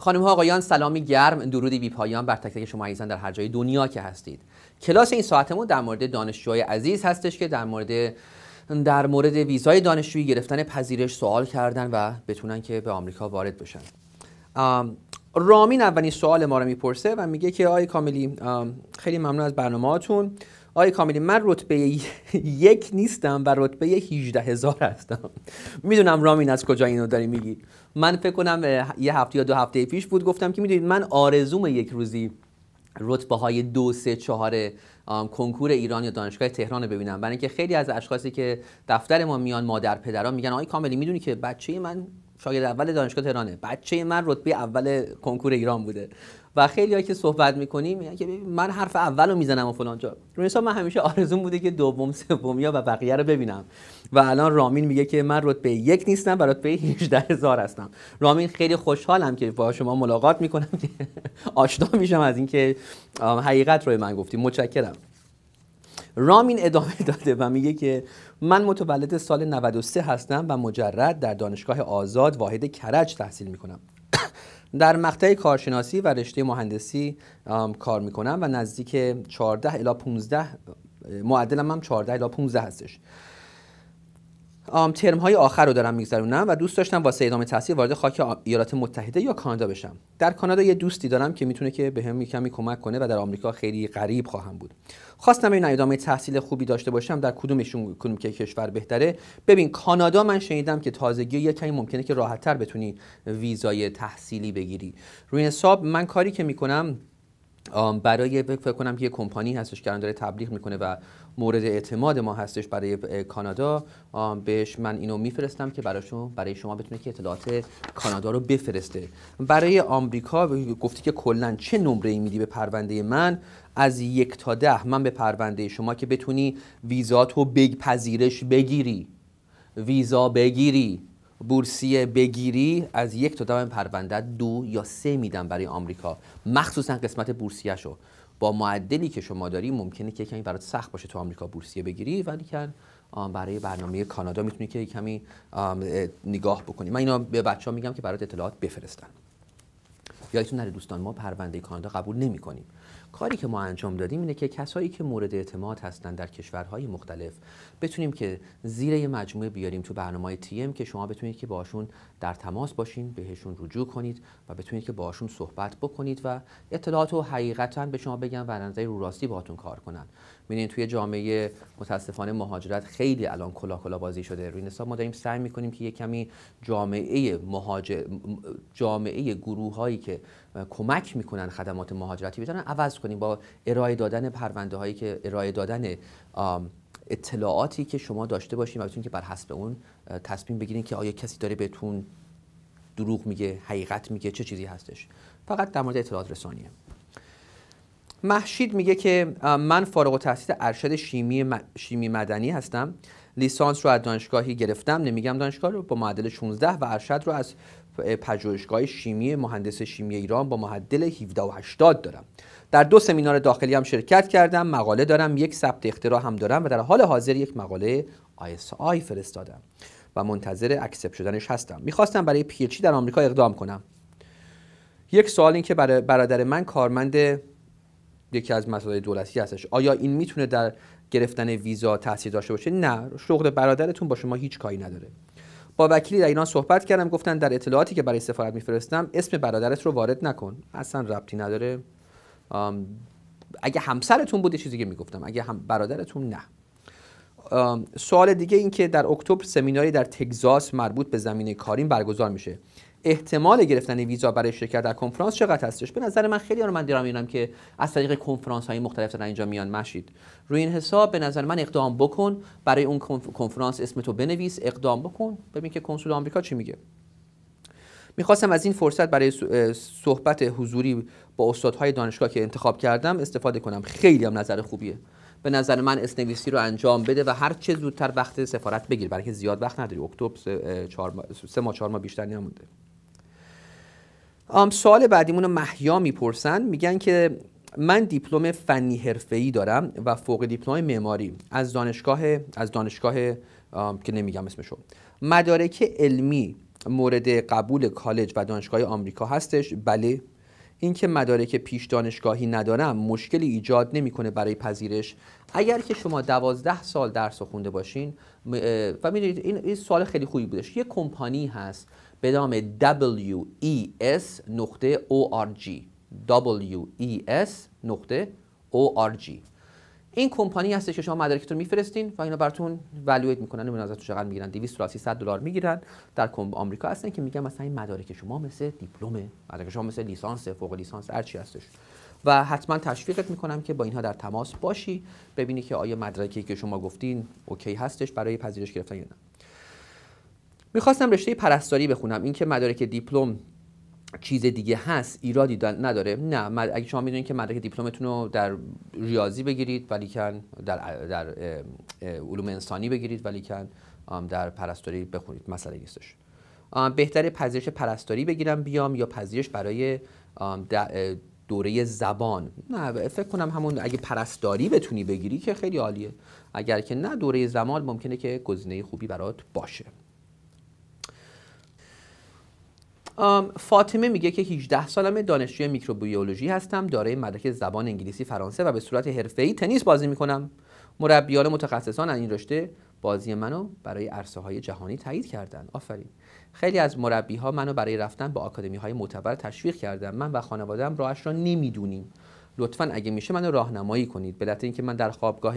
خانم ها آقایان سلامی گرم درودی بی پایان بر تک تک شما عزیزان در هر جای دنیا که هستید کلاس این ساعتمون در مورد دانشجوی عزیز هستش که در مورد در مورد ویزای دانشجویی گرفتن پذیرش سوال کردن و بتونن که به آمریکا وارد بشن رامین اولین سوال ما رو میپرسه و میگه که آقای کاملی خیلی ممنون از برنامه‌هاتون آقای کاملی من رتبه یک نیستم و رتبه 18 هزار هستم میدونم رامین از کجا اینو داری میگی من فکر کنم یه هفته یا دو هفته پیش بود گفتم که میدونید من آرزوم یک روزی رتبه های دو سه چهار کنکور ایران یا دانشگاه تهران ببینم برای اینکه خیلی از اشخاصی که دفتر ما میان مادر پدران میگن آقای کاملی میدونی که بچه من شاگرد اول دانشگاه تهرانه بچه من رتبه اول کنکور ایران بوده و خیلی که صحبت میکنیم میگن که من حرف اولو میزنم و فلان جا روی من همیشه آرزو بوده که دوم سومیا و بقیه رو ببینم و الان رامین میگه که من رتبه یک نیستم و رتبه 18 هزار هستم رامین خیلی خوشحالم که با شما ملاقات میکنم که آشنا میشم از اینکه حقیقت روی من گفتیم متشکرم رامین ادامه داده و میگه که من متولد سال 93 هستم و مجرد در دانشگاه آزاد واحد کرج تحصیل میکنم در مقطع کارشناسی و رشته مهندسی کار میکنم و نزدیک 14 الی 15 معدلم هم 14 الی 15 هستش ترم های آخر رو دارم میگذرونم و دوست داشتم واسه ادامه تحصیل وارد خاک ایالات متحده یا کانادا بشم در کانادا یه دوستی دارم که میتونه که بهم می کمی کمک کنه و در آمریکا خیلی غریب خواهم بود خواستم این ادامه تحصیل خوبی داشته باشم در کدومشون کنم که کشور بهتره ببین کانادا من شنیدم که تازگی یه کمی ممکنه که تر بتونی ویزای تحصیلی بگیری روی حساب من کاری که میکنم برای فکر کنم که یه کمپانی هستش که داره تبلیغ میکنه و مورد اعتماد ما هستش برای کانادا بهش من اینو میفرستم که برای شما برای شما بتونه که اطلاعات کانادا رو بفرسته برای آمریکا گفتی که کلا چه نمره ای میدی به پرونده من از یک تا ده من به پرونده شما که بتونی رو بگ پذیرش بگیری ویزا بگیری بورسیه بگیری از یک تا دم پرونده دو یا سه میدن برای آمریکا مخصوصا قسمت بورسیه شو با معدلی که شما داری ممکنه که کمی برات سخت باشه تو آمریکا بورسیه بگیری ولی که برای برنامه کانادا میتونی که کمی نگاه بکنی من اینا به بچه ها میگم که برات اطلاعات بفرستن یادتون نره دوستان ما پرونده کانادا قبول نمی کنیم کاری که ما انجام دادیم اینه که کسایی که مورد اعتماد هستند در کشورهای مختلف بتونیم که زیر یه مجموعه بیاریم تو برنامه های TM که شما بتونید که باشون در تماس باشین بهشون رجوع کنید و بتونید که باشون صحبت بکنید و اطلاعات و حقیقتا به شما بگن و رو راستی باهاتون کار کنن میدونید توی جامعه متاسفانه مهاجرت خیلی الان کلا کلا بازی شده روی حساب ما داریم سعی میکنیم که یک کمی جامعه مهاجر جامعه گروه هایی که کمک میکنن خدمات مهاجرتی بتونن عوض کنیم با ارائه دادن پرونده هایی که ارائه دادن اطلاعاتی که شما داشته باشیم و که بر حسب اون تصمیم بگیرین که آیا کسی داره بهتون دروغ میگه حقیقت میگه چه چیزی هستش فقط در مورد اطلاعات رسانیه محشید میگه که من فارغ التحصیل ارشد شیمی, شیمی مدنی هستم لیسانس رو از دانشگاهی گرفتم نمیگم دانشگاه رو با معدل 16 و ارشد رو از پژوهشگاه شیمی مهندس شیمی ایران با معدل 17 و 80 دارم در دو سمینار داخلی هم شرکت کردم مقاله دارم یک ثبت اختراع هم دارم و در حال حاضر یک مقاله ISI فرستادم و منتظر اکسپ شدنش هستم میخواستم برای پیچی در آمریکا اقدام کنم یک سوال این که برادر من کارمند یکی از مسائل دولتی هستش آیا این میتونه در گرفتن ویزا تاثیر داشته باشه نه شغل برادرتون با شما هیچ کاری نداره با وکیلی در ایران صحبت کردم گفتن در اطلاعاتی که برای سفارت میفرستم اسم برادرت رو وارد نکن اصلا ربطی نداره اگه همسرتون بود چیزی که میگفتم اگه هم برادرتون نه سوال دیگه این که در اکتبر سمیناری در تگزاس مربوط به زمینه کاریم برگزار میشه احتمال گرفتن ویزا برای شرکت در کنفرانس چقدر هستش به نظر من خیلی من که از طریق کنفرانس های مختلف در اینجا میان مشید روی این حساب به نظر من اقدام بکن برای اون کنفرانس اسم تو بنویس اقدام بکن ببین که کنسول آمریکا چی میگه میخواستم از این فرصت برای صحبت حضوری با استادهای دانشگاه که انتخاب کردم استفاده کنم خیلی هم نظر خوبیه به نظر من اسنویسی رو انجام بده و هر چه زودتر وقت سفارت بگیر برای که زیاد وقت نداری اکتبر سه, ماه چهار ماه بیشتر نمونده سوال بعدیمون محیا میپرسن میگن که من دیپلم فنی ای دارم و فوق دیپلم معماری از دانشگاه از دانشگاه که نمیگم اسمشو مدارک علمی مورد قبول کالج و دانشگاه آمریکا هستش بله اینکه مدارک پیش دانشگاهی ندارم مشکلی ایجاد نمیکنه برای پذیرش اگر که شما دوازده سال درس خونده باشین و میدونید این سوال خیلی خوبی بودش یه کمپانی هست به نام WES نقطه ORG WES نقطه ORG این کمپانی هستش که شما مدارکتون میفرستین و اینا براتون والویت میکنن و تو چقدر میگیرن 200 تا 300 دلار میگیرن در کمپ آمریکا هستن که میگن مثلا این مدارک شما مثل دیپلمه مدارک شما مثل لیسانس فوق لیسانس هر چی هستش و حتما تشویقت میکنم که با اینها در تماس باشی ببینی که آیا مدرکی که شما گفتین اوکی هستش برای پذیرش گرفتن یا نه میخواستم رشته پرستاری بخونم اینکه مدارک دیپلم چیز دیگه هست ایرادی نداره نه اگه شما میدونید که مدرک دیپلمتون رو در ریاضی بگیرید ولیکن در, در علوم انسانی بگیرید ولیکن در پرستاری بخونید مسئله نیستش بهتر پذیرش پرستاری بگیرم بیام یا پذیرش برای دوره زبان نه فکر کنم همون اگه پرستاری بتونی بگیری که خیلی عالیه اگر که نه دوره زمان ممکنه که گزینه خوبی برات باشه فاطمه میگه که 18 سالمه دانشجوی میکروبیولوژی هستم دارای مدرک زبان انگلیسی فرانسه و به صورت ای تنیس بازی میکنم مربیان متخصصان این رشته بازی منو برای عرصه های جهانی تایید کردن آفرین خیلی از مربی ها منو برای رفتن به آکادمی های معتبر تشویق کردن من و خانواده‌ام راهش را نمیدونیم لطفا اگه میشه منو راهنمایی کنید به علت اینکه من در خوابگاه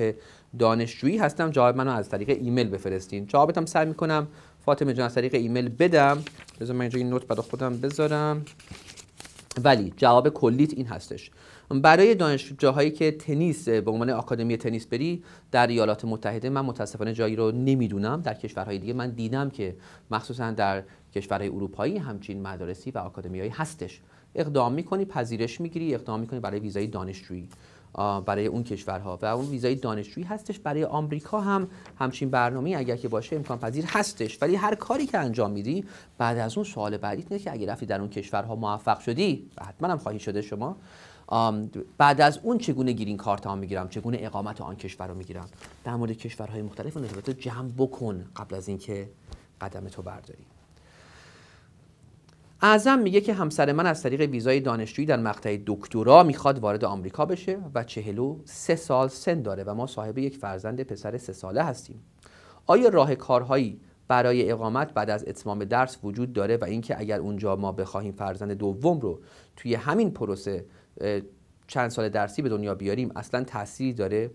دانشجویی هستم جواب منو از طریق ایمیل بفرستین جوابتم سر میکنم فاطمه جان از طریق ایمیل بدم بذار من اینجا این نوت برای خودم بذارم ولی جواب کلیت این هستش برای دانشجاهایی که تنیس به عنوان آکادمی تنیس بری در ایالات متحده من متاسفانه جایی رو نمیدونم در کشورهای دیگه من دیدم که مخصوصا در کشورهای اروپایی همچین مدارسی و هایی هستش اقدام میکنی پذیرش میگیری اقدام میکنی برای ویزای دانشجویی برای اون کشورها و اون ویزای دانشجویی هستش برای آمریکا هم همچین برنامه اگر که باشه امکان پذیر هستش ولی هر کاری که انجام میدی بعد از اون سوال بعدی اینه که اگر رفتی در اون کشورها موفق شدی حتما هم خواهی شده شما بعد از اون چگونه گیرین کارت ها میگیرم چگونه اقامت آن کشور رو میگیرم در مورد کشورهای مختلف اون جمع بکن قبل از اینکه قدم تو برداری اعظم میگه که همسر من از طریق ویزای دانشجویی در مقطع دکترا میخواد وارد آمریکا بشه و چهلو سه سال سن داره و ما صاحب یک فرزند پسر سه ساله هستیم آیا راه کارهایی برای اقامت بعد از اتمام درس وجود داره و اینکه اگر اونجا ما بخواهیم فرزند دوم رو توی همین پروسه چند سال درسی به دنیا بیاریم اصلا تأثیری داره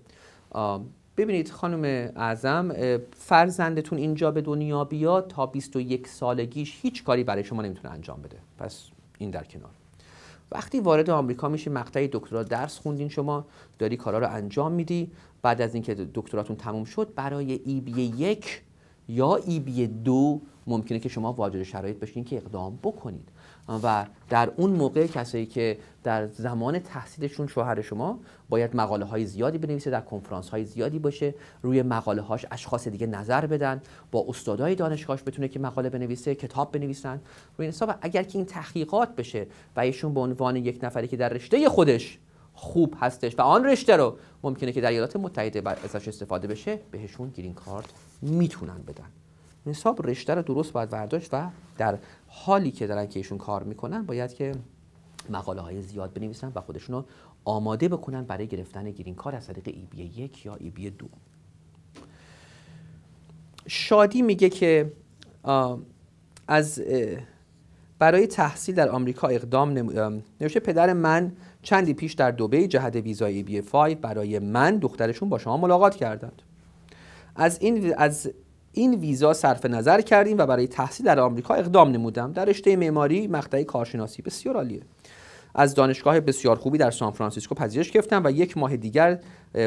ببینید خانم اعظم فرزندتون اینجا به دنیا بیاد تا 21 سالگیش هیچ کاری برای شما نمیتونه انجام بده پس این در کنار وقتی وارد آمریکا میشه مقطع دکترا درس خوندین شما داری کارا رو انجام میدی بعد از اینکه دکتراتون تموم شد برای ای بی یک یا ای بی دو ممکنه که شما واجد شرایط بشین که اقدام بکنید و در اون موقع کسایی که در زمان تحصیلشون شوهر شما باید مقاله های زیادی بنویسه در کنفرانس های زیادی باشه روی مقاله هاش اشخاص دیگه نظر بدن با استادای دانشگاهش بتونه که مقاله بنویسه کتاب بنویسن روی این حساب اگر که این تحقیقات بشه و ایشون به عنوان یک نفری که در رشته خودش خوب هستش و آن رشته رو ممکنه که در ایالات متحده ازش استفاده بشه بهشون گرین کارت میتونن بدن حساب رشته رو درست باید برداشت و در حالی که دارن که ایشون کار میکنن باید که مقاله های زیاد بنویسن و خودشون رو آماده بکنن برای گرفتن گرین کار از طریق ای بی یک یا ای بی دو شادی میگه که از برای تحصیل در آمریکا اقدام نمیشه نوشته پدر من چندی پیش در دبی جهت ویزای بی 5 برای من دخترشون با شما ملاقات کردند از این از این ویزا صرف نظر کردیم و برای تحصیل در آمریکا اقدام نمودم در رشته معماری مقطع کارشناسی بسیار عالیه از دانشگاه بسیار خوبی در سان فرانسیسکو پذیرش گرفتم و یک ماه دیگر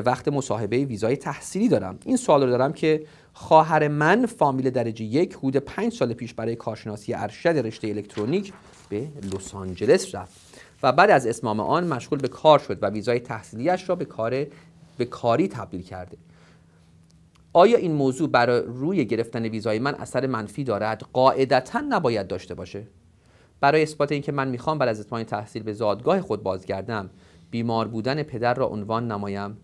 وقت مصاحبه ویزای تحصیلی دارم این سوال رو دارم که خواهر من فامیل درجه یک حدود پنج سال پیش برای کارشناسی ارشد رشته الکترونیک به لس آنجلس رفت و بعد از اسمام آن مشغول به کار شد و ویزای تحصیلیش را به کار به کاری تبدیل کرده آیا این موضوع برای روی گرفتن ویزای من اثر منفی دارد قاعدتا نباید داشته باشه برای اثبات اینکه من میخوام بعد از اتمام تحصیل به زادگاه خود بازگردم بیمار بودن پدر را عنوان نمایم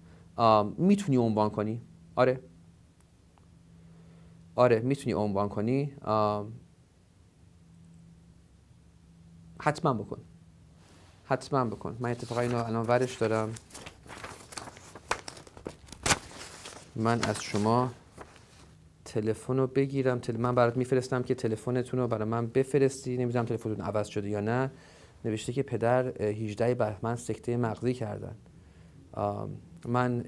میتونی عنوان کنی آره آره میتونی عنوان کنی حتما بکن حتما بکن من اتفاقا اینو الان ورش دارم من از شما تلفن رو بگیرم من برات میفرستم که تلفنتون رو برای من بفرستی نمیدونم تلفنتون عوض شده یا نه نوشته که پدر 18 بهمن سکته مغزی کردن من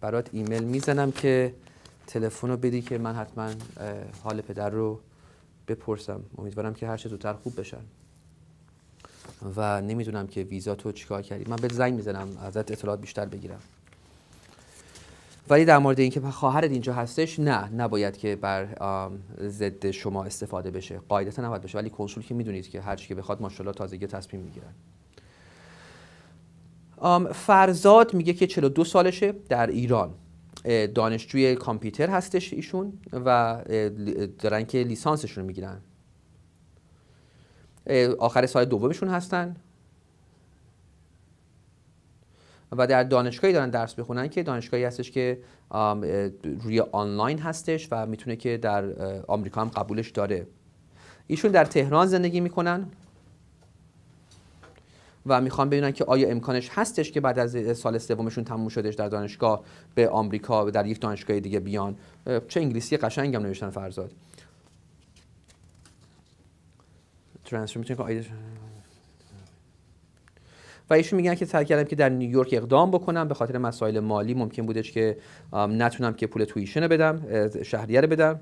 برات ایمیل میزنم که تلفن رو بدی که من حتما حال پدر رو بپرسم امیدوارم که هر چه زودتر خوب بشن و نمیدونم که ویزا تو چیکار کردی من به زنگ میزنم ازت اطلاعات بیشتر بگیرم ولی در مورد اینکه خواهرت اینجا هستش نه نباید که بر ضد شما استفاده بشه قاعدتا نباید بشه ولی کنسول که میدونید که هر که بخواد ماشاءالله تازگی تصمیم میگیرن فرزاد میگه که 42 سالشه در ایران دانشجوی کامپیوتر هستش ایشون و دارن که لیسانسشون میگیرن آخر سال دومشون هستن و در دانشگاهی دارن درس بخونن که دانشگاهی هستش که روی آنلاین هستش و میتونه که در آمریکا هم قبولش داره ایشون در تهران زندگی میکنن و میخوان ببینن که آیا امکانش هستش که بعد از سال سومشون تموم شدهش در دانشگاه به آمریکا و در یک دانشگاه دیگه بیان چه انگلیسی قشنگ هم نوشتن فرزاد ترانسفر میتونه و ایشون میگن که سعی کردم که در نیویورک اقدام بکنم به خاطر مسائل مالی ممکن بودش که نتونم که پول تویشن بدم شهریه رو بدم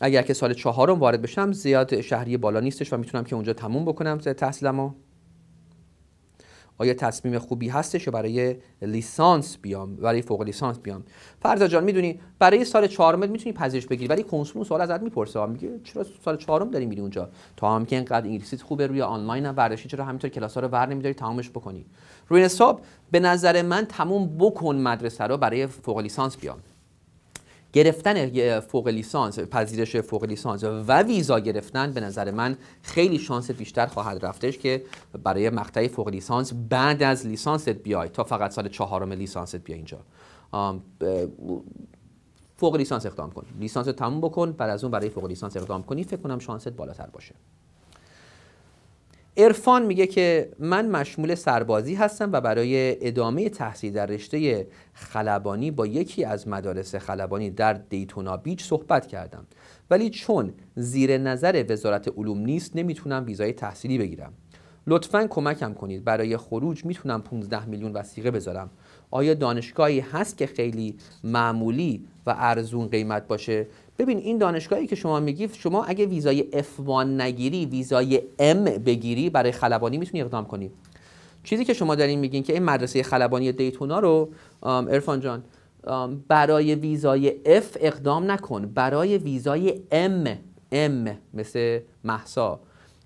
اگر که سال چهارم وارد بشم زیاد شهری بالا نیستش و میتونم که اونجا تموم بکنم تحصیلمو آیا تصمیم خوبی هستش یا برای لیسانس بیام برای فوق لیسانس بیام فرضا جان میدونی برای سال چهارم میتونی پذیرش بگیری ولی کنسول سوال ازت میپرسه میگه چرا سال چهارم داری میری اونجا تا هم که اینقدر انگلیسیت خوبه روی آنلاین هم برداشتی چرا همینطور کلاس ها رو ور نمیداری تمامش بکنی روی حساب به نظر من تموم بکن مدرسه رو برای فوق لیسانس بیام گرفتن فوق لیسانس پذیرش فوق لیسانس و ویزا گرفتن به نظر من خیلی شانس بیشتر خواهد رفتش که برای مقطع فوق لیسانس بعد از لیسانست بیای تا فقط سال چهارم لیسانست بیای اینجا فوق لیسانس اقدام کن لیسانس تموم بکن بعد از اون برای فوق لیسانس اقدام کنی فکر کنم شانست بالاتر باشه عرفان میگه که من مشمول سربازی هستم و برای ادامه تحصیل در رشته خلبانی با یکی از مدارس خلبانی در دیتونا بیچ صحبت کردم ولی چون زیر نظر وزارت علوم نیست نمیتونم ویزای تحصیلی بگیرم لطفا کمکم کنید برای خروج میتونم 15 میلیون وسیقه بذارم آیا دانشگاهی هست که خیلی معمولی و ارزون قیمت باشه ببین این دانشگاهی که شما میگی شما اگه ویزای F1 نگیری ویزای M بگیری برای خلبانی میتونی اقدام کنی چیزی که شما دارین میگین که این مدرسه خلبانی دیتونا رو ارفان جان برای ویزای F اقدام نکن برای ویزای M M مثل محسا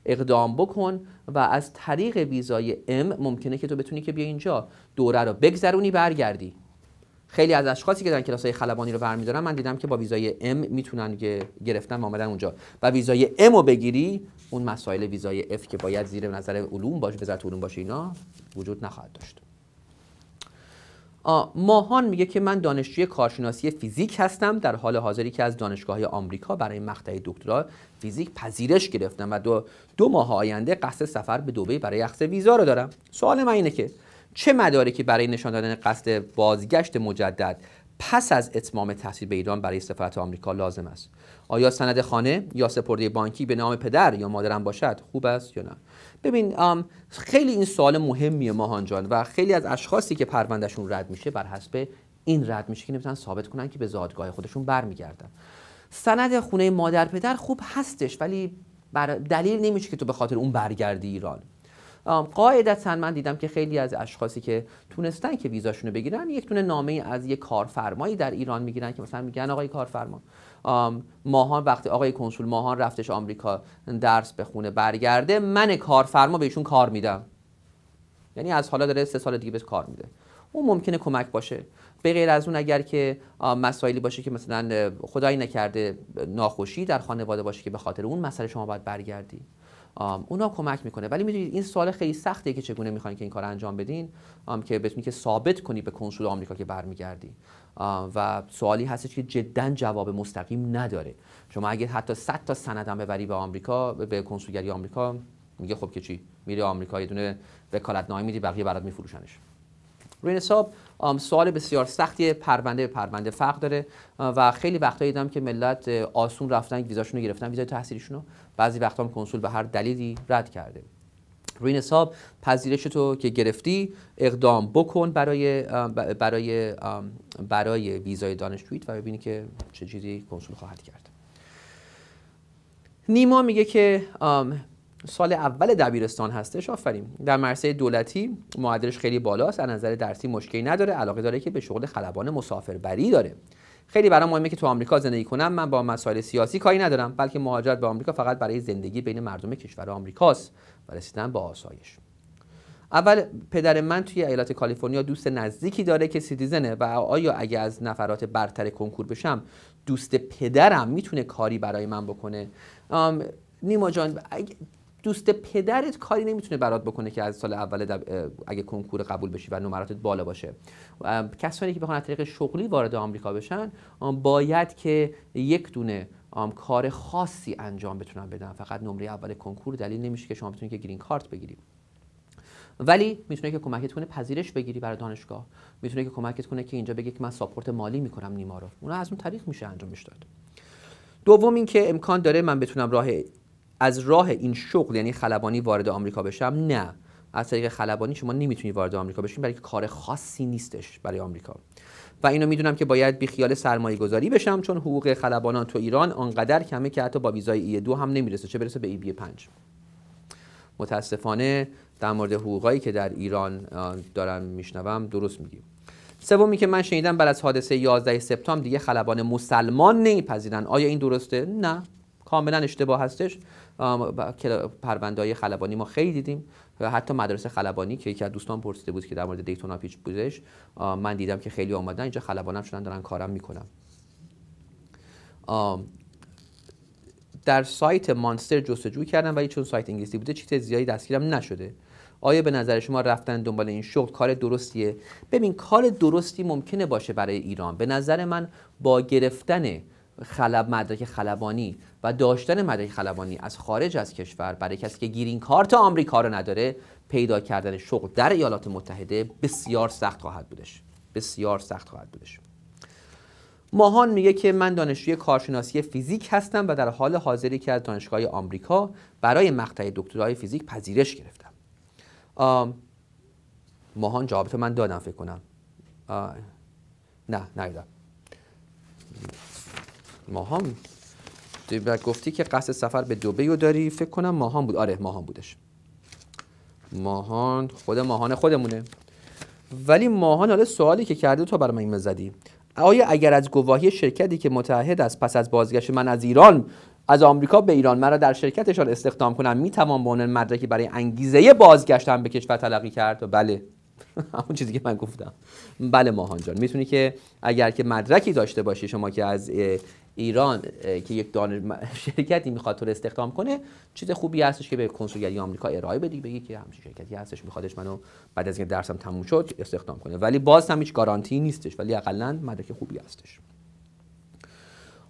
اقدام بکن و از طریق ویزای M ممکنه که تو بتونی که بیا اینجا دوره رو بگذرونی برگردی خیلی از اشخاصی که در کلاس‌های خلبانی رو برمی‌دارن من دیدم که با ویزای ام میتونن که گرفتن و آمدن اونجا و ویزای ام رو بگیری اون مسائل ویزای اف که باید زیر نظر علوم باشه وزارت علوم باشه اینا وجود نخواهد داشت ماهان میگه که من دانشجوی کارشناسی فیزیک هستم در حال حاضری که از دانشگاه آمریکا برای مقطع دکترا فیزیک پذیرش گرفتم و دو, دو ماه آینده قصد سفر به دوبه برای اخذ ویزا رو دارم سوال من اینه که چه مدارکی برای نشان دادن قصد بازگشت مجدد پس از اتمام تحصیل به ایران برای سفارت آمریکا لازم است آیا سند خانه یا سپرده بانکی به نام پدر یا مادرم باشد خوب است یا نه ببین خیلی این سوال مهمیه ماهان جان و خیلی از اشخاصی که پروندهشون رد میشه بر حسب این رد میشه که نمیتونن ثابت کنن که به زادگاه خودشون برمیگردن سند خونه مادر پدر خوب هستش ولی بر دلیل نمیشه که تو به خاطر اون برگردی ایران قاعدتا من دیدم که خیلی از اشخاصی که تونستن که ویزاشونو بگیرن یک تونه نامه از یک کارفرمایی در ایران میگیرن که مثلا میگن آقای کارفرما ماهان وقتی آقای کنسول ماهان رفتش آمریکا درس بخونه برگرده من کارفرما بهشون کار میدم یعنی از حالا داره سه سال دیگه بهش کار میده اون ممکنه کمک باشه به غیر از اون اگر که مسائلی باشه که مثلا خدایی نکرده ناخوشی در خانواده باشه که به خاطر اون مسئله شما باید برگردی اونا کمک میکنه ولی میدونید این سوال خیلی سختیه که چگونه میخواین که این کار انجام بدین که بتونی که ثابت کنی به کنسول آمریکا که برمیگردی و سوالی هست که جدا جواب مستقیم نداره شما اگه حتی 100 تا سند هم ببری به آمریکا به کنسولگری آمریکا میگه خب که چی میری آمریکا یه دونه نامه میدی بقیه برات میفروشنش روی حساب سوال بسیار سختی پرونده به پرونده فرق داره و خیلی وقتا دیدم که ملت آسون رفتن ویزاشون رو گرفتن ویزای تحصیلیشون رو بعضی وقتا هم کنسول به هر دلیلی رد کرده روی حساب پذیرش تو که گرفتی اقدام بکن برای برای برای ویزای دانشجویی و ببینی که چه چیزی کنسول خواهد کرد نیما میگه که سال اول دبیرستان هستش آفرین در مرسه دولتی معدلش خیلی بالاست از نظر درسی مشکلی نداره علاقه داره که به شغل خلبان بری داره خیلی برام مهمه که تو آمریکا زندگی کنم من با مسائل سیاسی کاری ندارم بلکه مهاجرت به آمریکا فقط برای زندگی بین مردم کشور آمریکاست و رسیدن به آسایش اول پدر من توی ایالت کالیفرنیا دوست نزدیکی داره که سیتیزنه و آیا اگه از نفرات برتر کنکور بشم دوست پدرم میتونه کاری برای من بکنه نیما جان دوست پدرت کاری نمیتونه برات بکنه که از سال اول اگه کنکور قبول بشی و نمراتت بالا باشه کسانی که بخوان از طریق شغلی وارد آمریکا بشن باید که یک دونه کار خاصی انجام بتونن بدن فقط نمره اول کنکور دلیل نمیشه که شما بتونید که گرین کارت بگیرید ولی میتونه که کمکت کنه پذیرش بگیری برای دانشگاه میتونه که کمکت کنه که اینجا بگه که من ساپورت مالی میکنم نیما رو اونا از اون طریق میشه انجامش داد دوم اینکه امکان داره من بتونم راه از راه این شغل یعنی خلبانی وارد آمریکا بشم نه از طریق خلبانی شما نمیتونی وارد آمریکا بشین برای کار خاصی نیستش برای آمریکا و اینو میدونم که باید بیخیال سرمایه گذاری بشم چون حقوق خلبانان تو ایران آنقدر کمه که حتی با ویزای ای دو هم نمیرسه چه برسه به ای بی پنج متاسفانه در مورد حقوقایی که در ایران دارم میشنوم درست میگیم سومی که من شنیدم بعد از حادثه 11 سپتامبر دیگه خلبان مسلمان نمیپذیرن آیا این درسته نه کاملا اشتباه هستش پرونده های خلبانی ما خیلی دیدیم و حتی مدرسه خلبانی که یکی از دوستان پرسیده بود که در مورد دیتونا پیچ بودش من دیدم که خیلی آمدن اینجا خلبانم شدن دارن کارم میکنم در سایت مانستر جستجو کردم ولی چون سایت انگلیسی بوده چیز زیادی دستگیرم نشده آیا به نظر شما رفتن دنبال این شغل کار درستیه ببین کار درستی ممکنه باشه برای ایران به نظر من با گرفتن خلب مدرک خلبانی و داشتن مدرک خلبانی از خارج از کشور برای کسی که گیرین کارت آمریکا رو نداره پیدا کردن شغل در ایالات متحده بسیار سخت خواهد بودش بسیار سخت خواهد بودش ماهان میگه که من دانشجوی کارشناسی فیزیک هستم و در حال حاضری که از دانشگاه آمریکا برای مقطع دکترای فیزیک پذیرش گرفتم ماهان جواب من دادم فکر کنم نه دادم ماهام گفتی که قصد سفر به دبی رو داری فکر کنم ماهان بود آره ماهان بودش ماهان خود ماهان خودمونه ولی ماهان حالا سوالی که کرده تو برای این زدی آیا اگر از گواهی شرکتی که متحد است پس از بازگشت من از ایران از آمریکا به ایران مرا در شرکتشان استخدام کنم می توان به عنوان مدرکی برای انگیزه بازگشتم به کشور تلقی کرد بله همون چیزی که من گفتم بله ماهان جان میتونی که اگر که مدرکی داشته باشی شما که از ایران که یک دانش شرکتی میخواد تو استخدام کنه چیز خوبی هستش که به کنسولگری آمریکا ارائه بدی بگی که همچین شرکتی هستش میخوادش منو بعد از اینکه درسم تموم شد استخدام کنه ولی باز هم هیچ گارانتی نیستش ولی اقلا مدرک خوبی هستش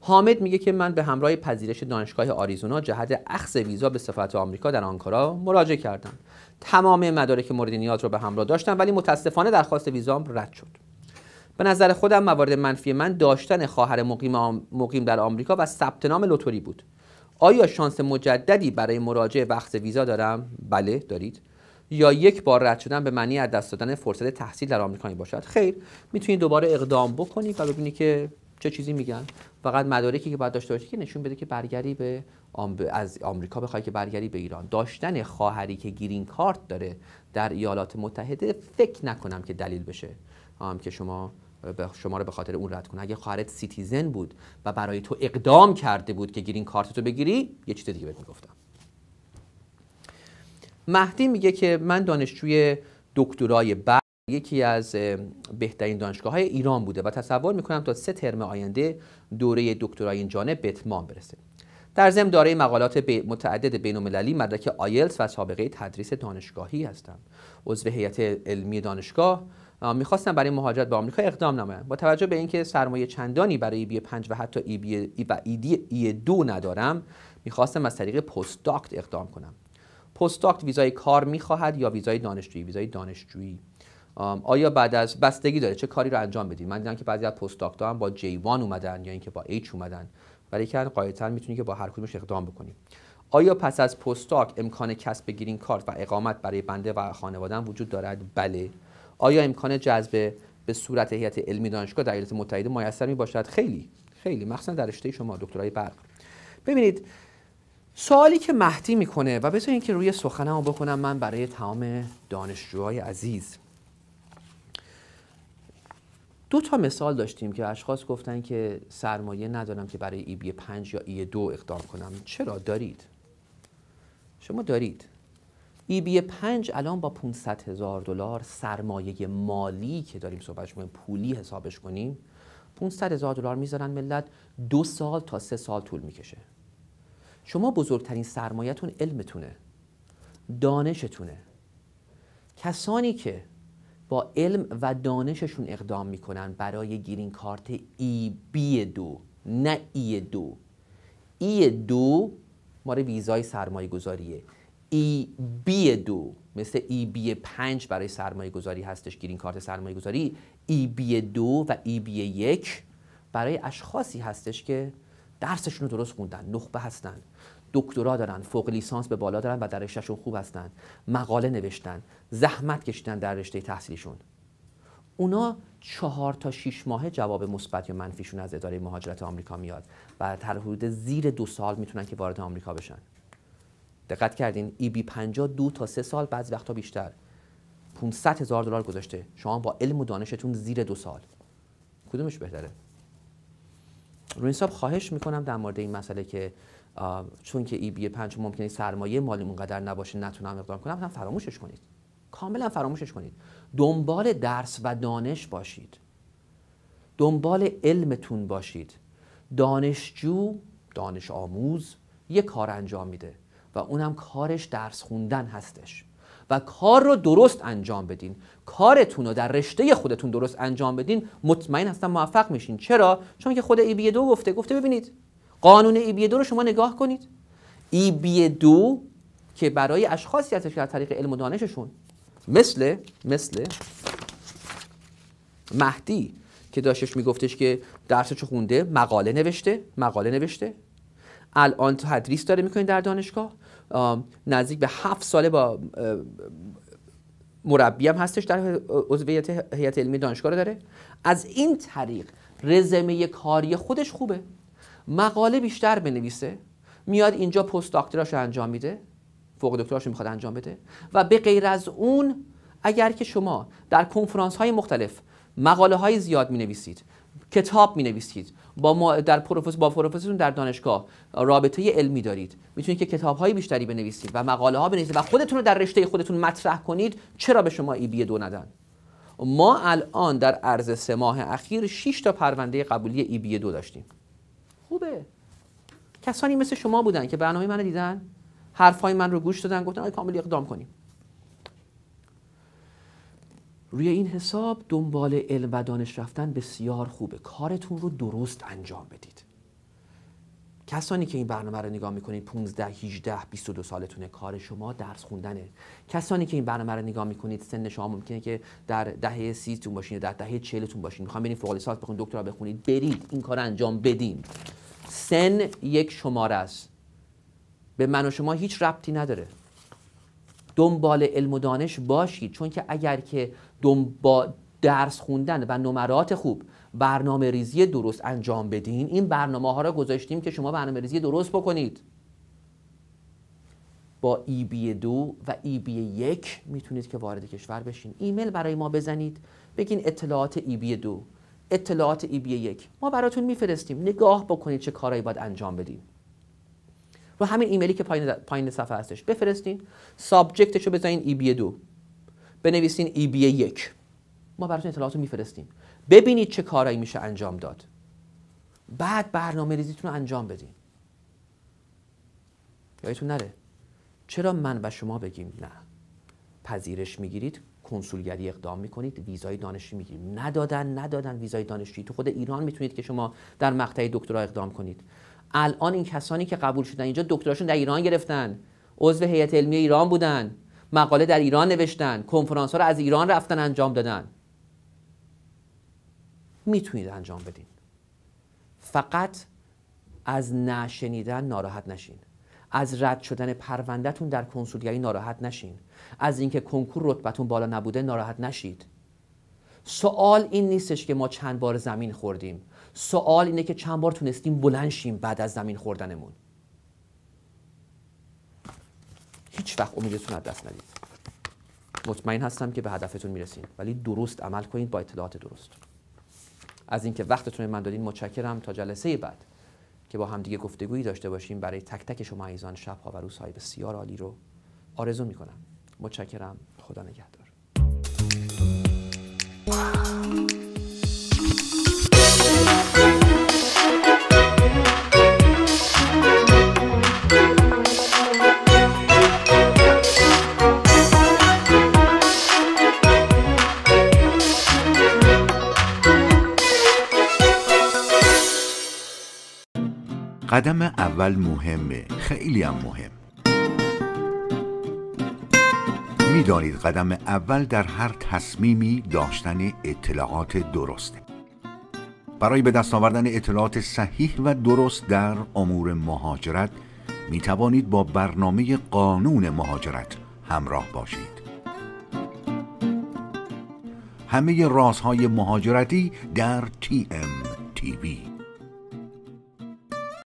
حامد میگه که من به همراه پذیرش دانشگاه آریزونا جهت اخذ ویزا به سفارت آمریکا در آنکارا مراجعه کردم تمام مدارک مورد نیاز رو به همراه داشتم ولی متاسفانه درخواست ویزام رد شد به نظر خودم موارد منفی من داشتن خواهر مقیم, مقیم در آمریکا و ثبت نام لوتوری بود آیا شانس مجددی برای مراجعه وقت ویزا دارم بله دارید یا یک بار رد شدن به معنی از دست دادن فرصت تحصیل در آمریکا باشد خیر میتونید دوباره اقدام بکنید و ببینید که چه چیزی میگن فقط مدارکی که باید داشته باشی که نشون بده که برگری به از آمریکا بخوای که برگری به ایران داشتن خواهری که گرین کارت داره در ایالات متحده فکر نکنم که دلیل بشه هم که شما شما رو به خاطر اون رد کنه اگه خواهرت سیتیزن بود و برای تو اقدام کرده بود که گرین کارت تو بگیری یه چیز دیگه بهت میگفتم مهدی میگه که من دانشجوی دکترای بر یکی از بهترین دانشگاه های ایران بوده و تصور میکنم تا سه ترم آینده دوره دکترای این جانب به اتمام برسه در ضمن دارای مقالات متعدد بین المللی مدرک آیلتس و سابقه تدریس دانشگاهی هستم عضو هیئت علمی دانشگاه میخواستم برای مهاجرت به آمریکا اقدام نمایم با توجه به اینکه سرمایه چندانی برای بی 5 و حتی ای بی ای و ای, دی ای دو ندارم میخواستم از طریق پست اقدام کنم پست ویزای کار میخواهد یا ویزای دانشجویی ویزای دانشجویی آیا بعد از بستگی داره چه کاری رو انجام بدید من دیدم که بعضی از ها هم با J1 اومدن یا اینکه با H اومدن ولی که قاعدتا میتونید که با هر کدومش اقدام بکنید آیا پس از پستاک امکان کسب گرین کارت و اقامت برای بنده و خانواده وجود دارد بله آیا امکان جذب به صورت هیئت علمی دانشگاه در ایالات متحده میسر می باشد خیلی خیلی مخصوصا در رشته شما دکترای برق ببینید سوالی که مهدی میکنه و بذارین که روی سخنمو بکنم من برای تمام دانشجوهای عزیز دو تا مثال داشتیم که اشخاص گفتن که سرمایه ندارم که برای ای بی 5 یا ای 2 اقدام کنم چرا دارید شما دارید ای بی 5 الان با 500 هزار دلار سرمایه مالی که داریم صحبت کنیم پولی حسابش کنیم 500 هزار دلار میذارن ملت دو سال تا سه سال طول میکشه شما بزرگترین سرمایهتون علمتونه دانشتونه کسانی که با علم و دانششون اقدام میکنن برای گیرین کارت ای بی دو نه ای دو ای دو ماره ویزای سرمایه گذاریه ای بی دو مثل ای بی پنج برای سرمایه گذاری هستش گیرین کارت سرمایه گذاری ای بی دو و ای بی یک برای اشخاصی هستش که درسشون رو درست خوندن نخبه هستن دکترا دارن فوق لیسانس به بالا دارن و در رشتهشون خوب هستن مقاله نوشتن زحمت کشیدن در رشته تحصیلیشون. اونا چهار تا شیش ماه جواب مثبت یا منفیشون از اداره مهاجرت آمریکا میاد و در حدود زیر دو سال میتونن که وارد آمریکا بشن دقت کردین ای بی 50 دو تا سه سال بعضی وقتا بیشتر 500 هزار دلار گذاشته شما با علم و دانشتون زیر دو سال کدومش بهتره روی خواهش میکنم در مورد این مسئله که چون که ای بی 5 ممکنه سرمایه مالی اونقدر نباشه نتونم اقدام کنم هم فراموشش کنید کاملا فراموشش کنید دنبال درس و دانش باشید دنبال علمتون باشید دانشجو دانش آموز یه کار انجام میده و اونم کارش درس خوندن هستش و کار رو درست انجام بدین کارتون رو در رشته خودتون درست انجام بدین مطمئن هستم موفق میشین چرا چون که خود ای بی دو گفته گفته ببینید قانون بی دو رو شما نگاه کنید بی دو که برای اشخاصی هستش که از طریق علم و دانششون مثل مثل مهدی که داشتش میگفتش که درسش خونده مقاله نوشته مقاله نوشته الان تدریس داره میکنه در دانشگاه نزدیک به هفت ساله با مربی هم هستش در عضویت هیئت علمی دانشگاه رو داره از این طریق رزمه کاری خودش خوبه مقاله بیشتر بنویسه میاد اینجا پست داکتراش رو انجام میده فوق دکتراش میخواد انجام بده و به غیر از اون اگر که شما در کنفرانس های مختلف مقاله های زیاد می نویسید کتاب می نویسید با ما در پروفس با پروفسورتون در دانشگاه رابطه علمی دارید میتونید که کتاب های بیشتری بنویسید و مقاله ها بنویسید و خودتون رو در رشته خودتون مطرح کنید چرا به شما ای بی دو ندن ما الان در عرض سه ماه اخیر 6 تا پرونده قبولی ای بی دو داشتیم خوبه کسانی مثل شما بودن که برنامه من دیدن حرفهای من رو گوش دادن گفتن آقای کامل اقدام کنیم روی این حساب دنبال علم و دانش رفتن بسیار خوبه کارتون رو درست انجام بدید کسانی که این برنامه رو نگاه میکنید 15 18 22 سالتونه کار شما درس خوندنه کسانی که این برنامه رو نگاه میکنید سن شما ممکنه که در دهه 30 تون باشین یا در دهه 40 تون باشین میخوام برین فوق لیسانس بخونید دکترا بخونید برید این کار انجام بدین سن یک شماره است به من و شما هیچ ربطی نداره دنبال علم و دانش باشید چون که اگر که دنبال درس خوندن و نمرات خوب برنامه ریزی درست انجام بدین این برنامه ها را گذاشتیم که شما برنامه ریزی درست بکنید با ای e بی دو و ای e بی یک میتونید که وارد کشور بشین ایمیل برای ما بزنید بگین اطلاعات ای e بی دو اطلاعات ای بی یک ما براتون میفرستیم نگاه بکنید چه کارهایی باید انجام بدیم رو همین ایمیلی که پایین, پایین صفحه هستش بفرستین سابجکتش رو بزنین ای بی دو بنویسین ای بی یک ما براتون اطلاعاتو میفرستیم ببینید چه کارهایی میشه انجام داد بعد برنامه ریزیتون رو انجام بدین یادتون نره چرا من و شما بگیم نه پذیرش میگیرید کنسولگری اقدام میکنید ویزای دانشجو میگیرید ندادن ندادن ویزای دانشجویی تو خود ایران میتونید که شما در مقطع دکترا اقدام کنید الان این کسانی که قبول شدن اینجا دکتراشون در ایران گرفتن عضو هیئت علمی ایران بودن مقاله در ایران نوشتن کنفرانس ها رو از ایران رفتن انجام دادن میتونید انجام بدین فقط از نشنیدن ناراحت نشین از رد شدن پروندهتون در کنسولگری ناراحت نشین از اینکه کنکور رتبتون بالا نبوده ناراحت نشید سوال این نیستش که ما چند بار زمین خوردیم سوال اینه که چند بار تونستیم بلند شیم بعد از زمین خوردنمون هیچ وقت امیدتون از دست ندید مطمئن هستم که به هدفتون میرسین ولی درست عمل کنید با اطلاعات درست از اینکه وقتتون من دادین متشکرم تا جلسه بعد که با همدیگه گفتگویی داشته باشیم برای تک تک شما ایزان شبها و روزهای بسیار عالی رو آرزو میکنم متشکرم خدا نگهدار قدم اول مهمه خیلی هم مهم میدانید قدم اول در هر تصمیمی داشتن اطلاعات درسته برای به دست آوردن اطلاعات صحیح و درست در امور مهاجرت می توانید با برنامه قانون مهاجرت همراه باشید همه رازهای مهاجرتی در TMTV